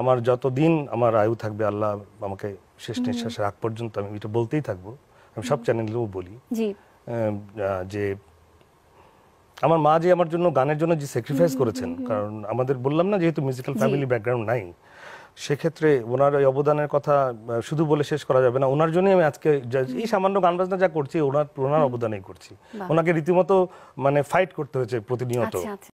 আমার যতদিন আমার আয়ু থাকবে আল্লাহ আমাকে শেষ নিঃশ্বাসের আগ পর্যন্ত আমি এটা বলতেই থাকবো আমি সব চ্যানেলেও বলি যে আমার মা যে আমার জন্য গানের জন্য যে স্যাক্রিফাইস করেছেন কারণ আমাদের বললাম না যেহেতু মিউজিক্যাল ফ্যামিলি ব্যাকগ্রাউন্ড নাই সেক্ষেত্রে ওনার ওই অবদানের কথা শুধু বলে শেষ করা যাবে না ওনার জন্যই আমি আজকে এই সামান্য গান বাজনা যা করছি ওনার ওনার অবদানেই করছি ওনাকে রীতিমতো মানে ফাইট করতে হয়েছে প্রতিনিয়ত আচ্ছা, আচ্ছা।